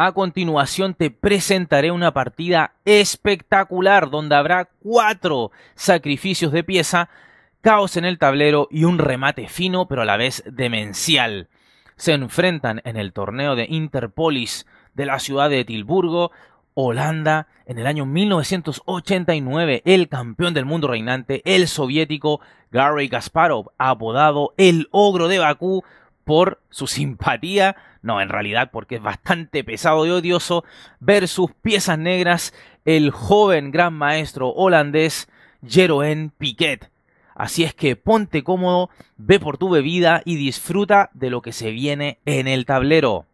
A continuación te presentaré una partida espectacular donde habrá cuatro sacrificios de pieza, caos en el tablero y un remate fino pero a la vez demencial. Se enfrentan en el torneo de Interpolis de la ciudad de Tilburgo, Holanda, en el año 1989, el campeón del mundo reinante, el soviético Gary Kasparov, apodado el ogro de Bakú por su simpatía no, en realidad porque es bastante pesado y odioso. ver sus piezas negras, el joven gran maestro holandés Jeroen Piquet. Así es que ponte cómodo, ve por tu bebida y disfruta de lo que se viene en el tablero.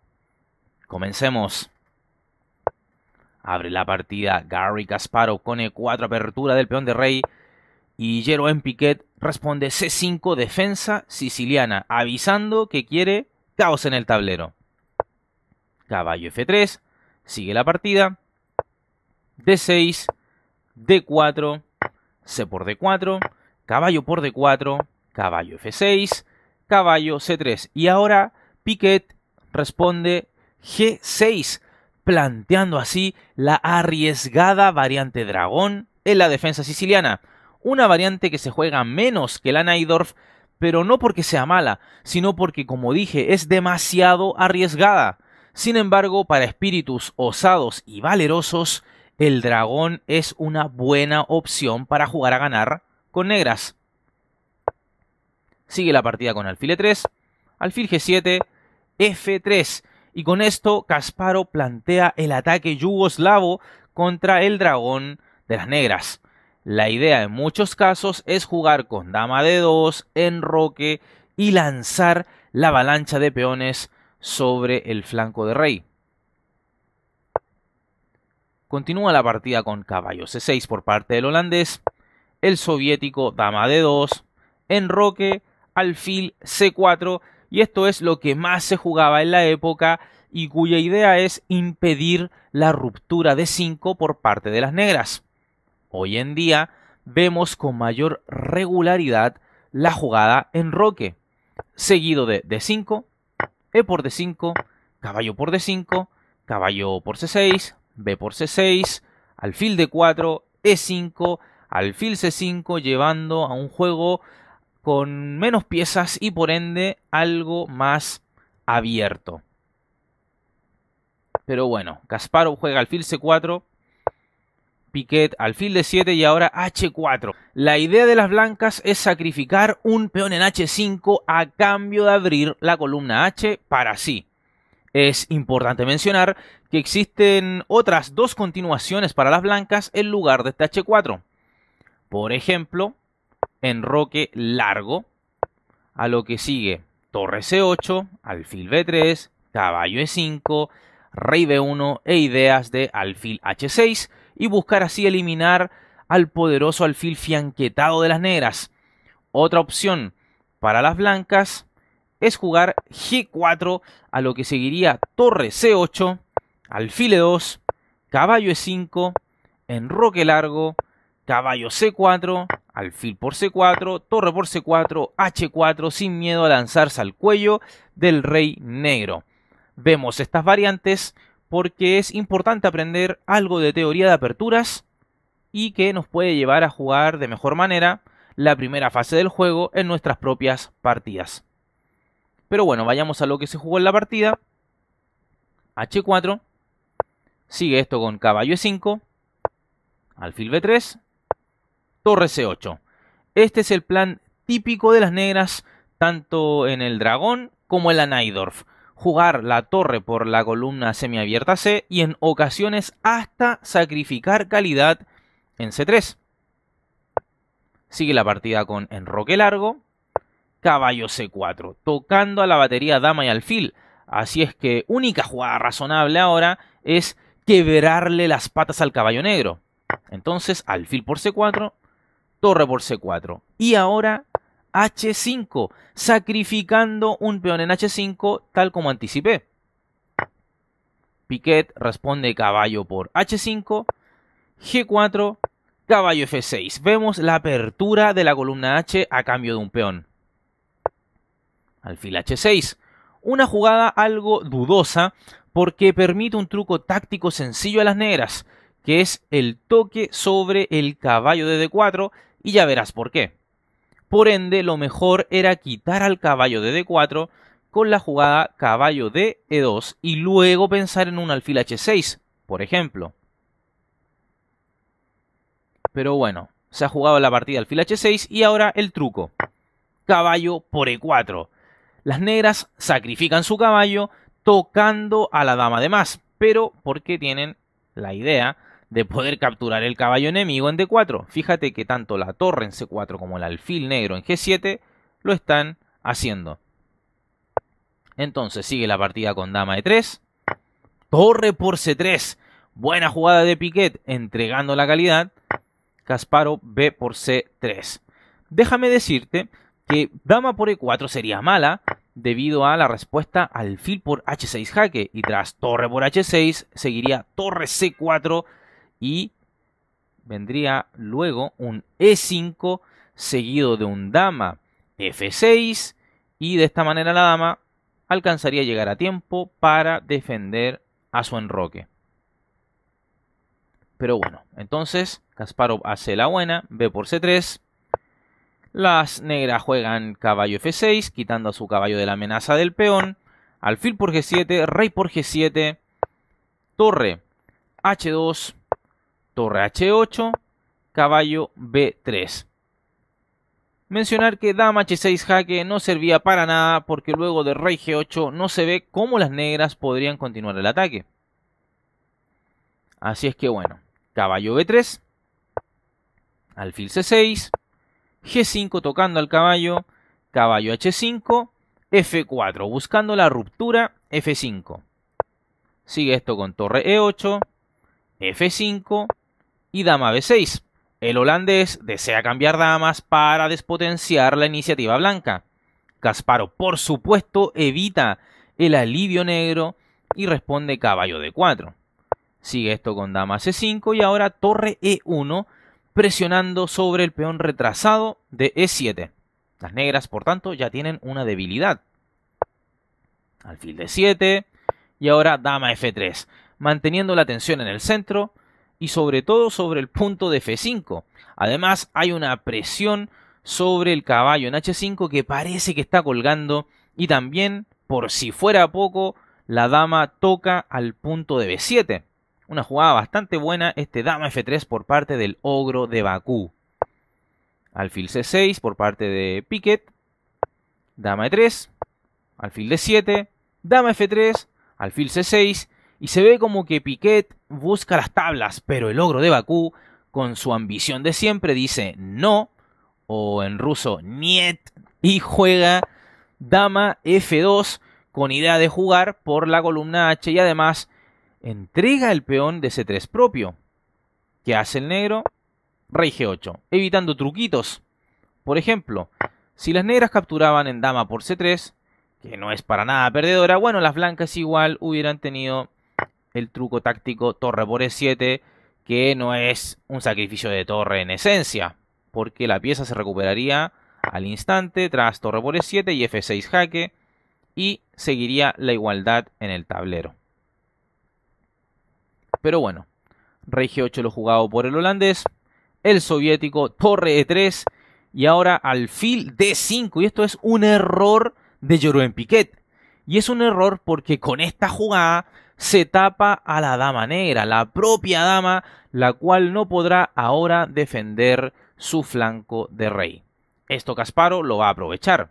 Comencemos. Abre la partida Gary Kasparov con E4, apertura del peón de rey. Y Jeroen Piquet responde C5, defensa siciliana, avisando que quiere caos en el tablero caballo F3, sigue la partida, D6, D4, C por D4, caballo por D4, caballo F6, caballo C3. Y ahora Piquet responde G6, planteando así la arriesgada variante dragón en la defensa siciliana. Una variante que se juega menos que la Neidorf, pero no porque sea mala, sino porque, como dije, es demasiado arriesgada. Sin embargo, para espíritus osados y valerosos, el dragón es una buena opción para jugar a ganar con negras. Sigue la partida con alfil E3, alfil G7, F3. Y con esto casparo plantea el ataque yugoslavo contra el dragón de las negras. La idea en muchos casos es jugar con dama de 2, enroque y lanzar la avalancha de peones sobre el flanco de rey. Continúa la partida con caballo C6 por parte del holandés, el soviético dama D2, enroque, alfil C4 y esto es lo que más se jugaba en la época y cuya idea es impedir la ruptura de 5 por parte de las negras. Hoy en día vemos con mayor regularidad la jugada enroque, seguido de D5, e por D5, caballo por D5, caballo por C6, B por C6, alfil D4, E5, alfil C5, llevando a un juego con menos piezas y por ende algo más abierto. Pero bueno, Kasparov juega alfil C4, Piquet, alfil de 7 y ahora H4. La idea de las blancas es sacrificar un peón en H5 a cambio de abrir la columna H para sí. Es importante mencionar que existen otras dos continuaciones para las blancas en lugar de este H4. Por ejemplo, enroque largo, a lo que sigue torre C8, alfil B3, caballo E5, rey B1 e ideas de alfil H6 y buscar así eliminar al poderoso alfil fianquetado de las negras. Otra opción para las blancas es jugar G4, a lo que seguiría torre C8, alfil E2, caballo E5, enroque largo, caballo C4, alfil por C4, torre por C4, H4, sin miedo a lanzarse al cuello del rey negro. Vemos estas variantes porque es importante aprender algo de teoría de aperturas y que nos puede llevar a jugar de mejor manera la primera fase del juego en nuestras propias partidas. Pero bueno, vayamos a lo que se jugó en la partida. H4. Sigue esto con caballo E5. Alfil B3. Torre C8. Este es el plan típico de las negras, tanto en el dragón como en la Nidorf jugar la torre por la columna semiabierta C y en ocasiones hasta sacrificar calidad en C3. Sigue la partida con enroque largo, caballo C4, tocando a la batería dama y alfil. Así es que única jugada razonable ahora es quebrarle las patas al caballo negro. Entonces, alfil por C4, torre por C4. Y ahora H5, sacrificando un peón en H5 tal como anticipé. Piquet responde caballo por H5, G4, caballo F6. Vemos la apertura de la columna H a cambio de un peón. Alfil H6. Una jugada algo dudosa porque permite un truco táctico sencillo a las negras, que es el toque sobre el caballo de D4 y ya verás por qué. Por ende, lo mejor era quitar al caballo de D4 con la jugada caballo de E2 y luego pensar en un alfil H6, por ejemplo. Pero bueno, se ha jugado la partida alfil H6 y ahora el truco. Caballo por E4. Las negras sacrifican su caballo tocando a la dama de más, pero porque tienen la idea de poder capturar el caballo enemigo en D4. Fíjate que tanto la torre en C4 como el alfil negro en G7 lo están haciendo. Entonces sigue la partida con dama E3. Torre por C3. Buena jugada de Piquet entregando la calidad. Casparo B por C3. Déjame decirte que dama por E4 sería mala debido a la respuesta alfil por H6 jaque y tras torre por H6 seguiría torre C4 y vendría luego un E5 seguido de un dama F6 y de esta manera la dama alcanzaría a llegar a tiempo para defender a su enroque. Pero bueno, entonces Kasparov hace la buena, B por C3. Las negras juegan caballo F6, quitando a su caballo de la amenaza del peón. Alfil por G7, rey por G7, torre H2, torre h8, caballo b3. Mencionar que dama h6 jaque no servía para nada porque luego de rey g8 no se ve cómo las negras podrían continuar el ataque. Así es que bueno, caballo b3, alfil c6, g5 tocando al caballo, caballo h5, f4 buscando la ruptura, f5. Sigue esto con torre e8, f5, y dama b6. El holandés desea cambiar damas para despotenciar la iniciativa blanca. Gasparo por supuesto, evita el alivio negro y responde caballo d4. Sigue esto con dama c5 y ahora torre e1 presionando sobre el peón retrasado de e7. Las negras, por tanto, ya tienen una debilidad. Alfil d7 y ahora dama f3, manteniendo la tensión en el centro y sobre todo sobre el punto de F5. Además hay una presión sobre el caballo en H5 que parece que está colgando y también, por si fuera poco, la dama toca al punto de B7. Una jugada bastante buena este dama F3 por parte del ogro de Bakú. Alfil C6 por parte de Piquet. Dama E3. Alfil D7. Dama F3. Alfil C6 y se ve como que Piquet busca las tablas, pero el ogro de Bakú, con su ambición de siempre, dice no, o en ruso, niet, y juega dama F2 con idea de jugar por la columna H y además entrega el peón de C3 propio. que hace el negro? Rey G8, evitando truquitos. Por ejemplo, si las negras capturaban en dama por C3, que no es para nada perdedora, bueno, las blancas igual hubieran tenido el truco táctico torre por E7, que no es un sacrificio de torre en esencia, porque la pieza se recuperaría al instante tras torre por E7 y F6 jaque, y seguiría la igualdad en el tablero. Pero bueno, rey G8 lo jugado por el holandés, el soviético torre E3 y ahora al alfil D5, y esto es un error de Jeroen Piquet. Y es un error porque con esta jugada se tapa a la dama negra, la propia dama, la cual no podrá ahora defender su flanco de rey. Esto Casparo lo va a aprovechar.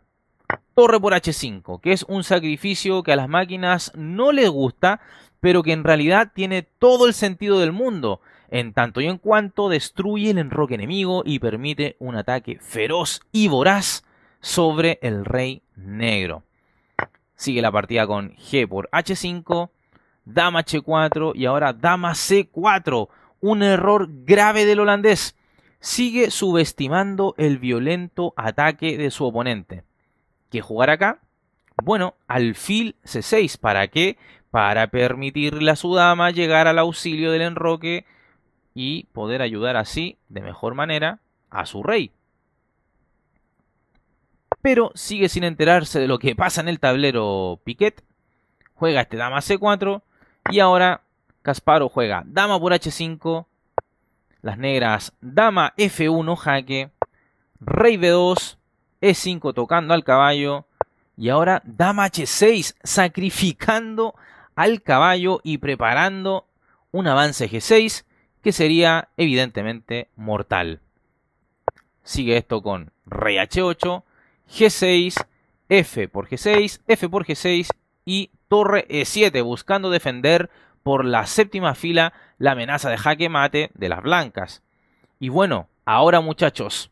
Torre por H5, que es un sacrificio que a las máquinas no les gusta, pero que en realidad tiene todo el sentido del mundo, en tanto y en cuanto destruye el enroque enemigo y permite un ataque feroz y voraz sobre el rey negro. Sigue la partida con G por H5, dama h4 y ahora dama c4. Un error grave del holandés. Sigue subestimando el violento ataque de su oponente. ¿Qué jugar acá? Bueno, alfil c6. ¿Para qué? Para permitirle a su dama llegar al auxilio del enroque y poder ayudar así, de mejor manera, a su rey. Pero sigue sin enterarse de lo que pasa en el tablero Piquet. Juega este dama c4 y ahora Casparo juega dama por h5, las negras dama f1 jaque, rey b2, e5 tocando al caballo y ahora dama h6 sacrificando al caballo y preparando un avance g6 que sería evidentemente mortal. Sigue esto con rey h8, g6, f por g6, f por g6 y torre e7, buscando defender por la séptima fila la amenaza de jaque mate de las blancas. Y bueno, ahora muchachos,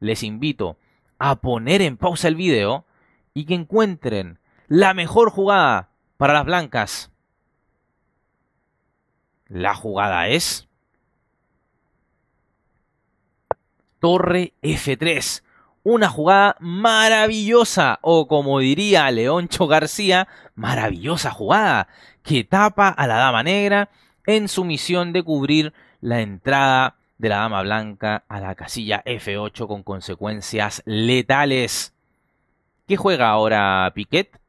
les invito a poner en pausa el video y que encuentren la mejor jugada para las blancas. La jugada es... Torre F3 una jugada maravillosa, o como diría Leoncho García, maravillosa jugada, que tapa a la dama negra en su misión de cubrir la entrada de la dama blanca a la casilla F8 con consecuencias letales. ¿Qué juega ahora Piquet?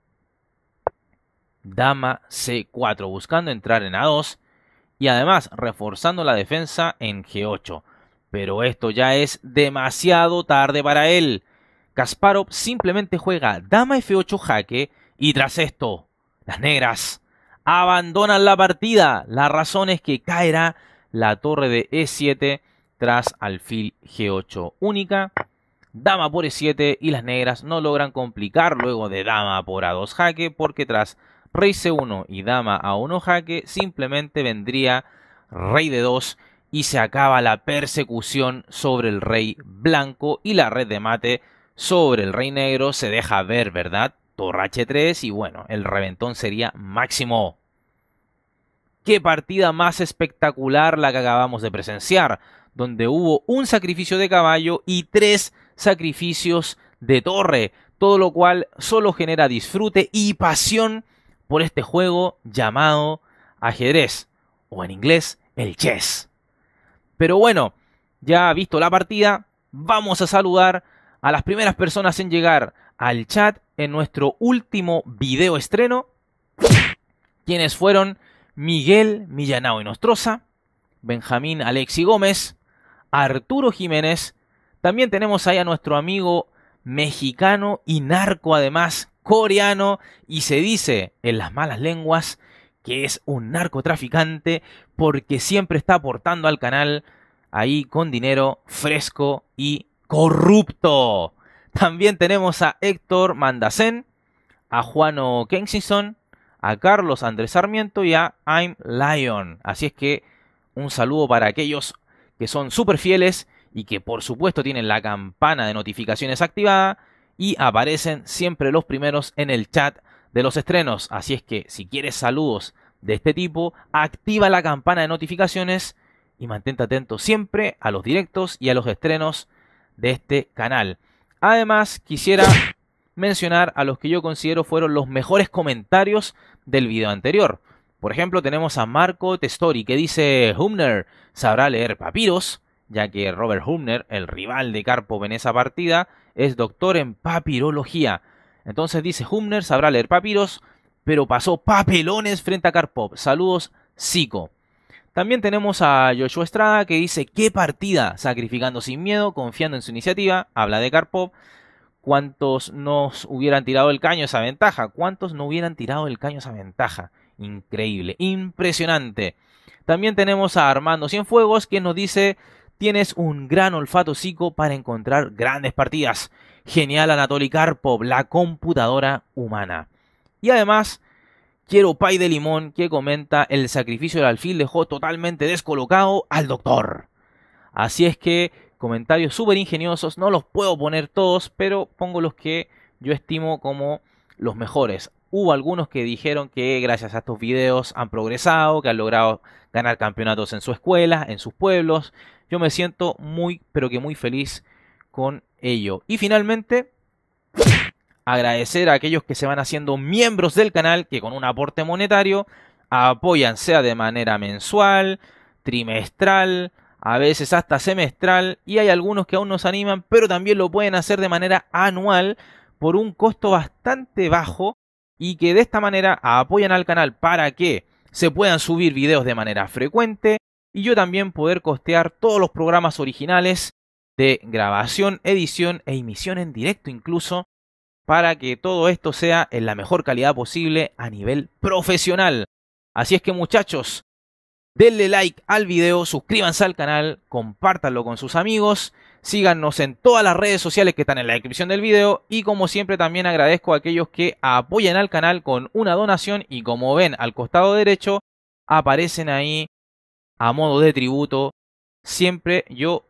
Dama C4, buscando entrar en A2 y además reforzando la defensa en G8 pero esto ya es demasiado tarde para él. Kasparov simplemente juega dama f8 jaque y tras esto, las negras abandonan la partida. La razón es que caerá la torre de e7 tras alfil g8 única. Dama por e7 y las negras no logran complicar luego de dama por a2 jaque porque tras rey c1 y dama a1 jaque simplemente vendría rey de 2 y se acaba la persecución sobre el rey blanco y la red de mate sobre el rey negro se deja ver, ¿verdad? h 3 y bueno, el reventón sería máximo. Qué partida más espectacular la que acabamos de presenciar, donde hubo un sacrificio de caballo y tres sacrificios de torre, todo lo cual solo genera disfrute y pasión por este juego llamado ajedrez, o en inglés, el chess. Pero bueno, ya visto la partida, vamos a saludar a las primeras personas en llegar al chat en nuestro último video estreno, quienes fueron Miguel Millanao y Nostroza, Benjamín Alexi Gómez, Arturo Jiménez, también tenemos ahí a nuestro amigo mexicano y narco además, coreano, y se dice en las malas lenguas que es un narcotraficante porque siempre está aportando al canal ahí con dinero fresco y corrupto. También tenemos a Héctor Mandacén, a Juano Kensison, a Carlos Andrés Sarmiento y a I'm Lion. Así es que un saludo para aquellos que son súper fieles y que por supuesto tienen la campana de notificaciones activada y aparecen siempre los primeros en el chat de los estrenos. Así es que si quieres saludos de este tipo, activa la campana de notificaciones y mantente atento siempre a los directos y a los estrenos de este canal. Además, quisiera mencionar a los que yo considero fueron los mejores comentarios del video anterior. Por ejemplo, tenemos a Marco Testori que dice, Humner sabrá leer papiros, ya que Robert Humner, el rival de Carpo en esa partida, es doctor en papirología. Entonces dice Humner, sabrá leer papiros, pero pasó papelones frente a Karpov. Saludos, Zico. También tenemos a Joshua Estrada que dice, qué partida, sacrificando sin miedo, confiando en su iniciativa, habla de Carpop. ¿Cuántos nos hubieran tirado el caño esa ventaja? ¿Cuántos no hubieran tirado el caño esa ventaja? Increíble, impresionante. También tenemos a Armando Cienfuegos que nos dice, tienes un gran olfato psico para encontrar grandes partidas. Genial Anatoly Karpov, la computadora humana. Y además, quiero Pay de Limón que comenta el sacrificio del alfil dejó totalmente descolocado al doctor. Así es que comentarios súper ingeniosos, no los puedo poner todos, pero pongo los que yo estimo como los mejores. Hubo algunos que dijeron que gracias a estos videos han progresado, que han logrado ganar campeonatos en su escuela, en sus pueblos. Yo me siento muy, pero que muy feliz con y finalmente, agradecer a aquellos que se van haciendo miembros del canal, que con un aporte monetario apoyan sea de manera mensual, trimestral, a veces hasta semestral, y hay algunos que aún nos animan, pero también lo pueden hacer de manera anual por un costo bastante bajo y que de esta manera apoyan al canal para que se puedan subir videos de manera frecuente y yo también poder costear todos los programas originales de grabación, edición e emisión en directo incluso, para que todo esto sea en la mejor calidad posible a nivel profesional. Así es que muchachos, denle like al video, suscríbanse al canal, compártanlo con sus amigos, síganos en todas las redes sociales que están en la descripción del video y como siempre también agradezco a aquellos que apoyan al canal con una donación y como ven al costado derecho aparecen ahí a modo de tributo siempre yo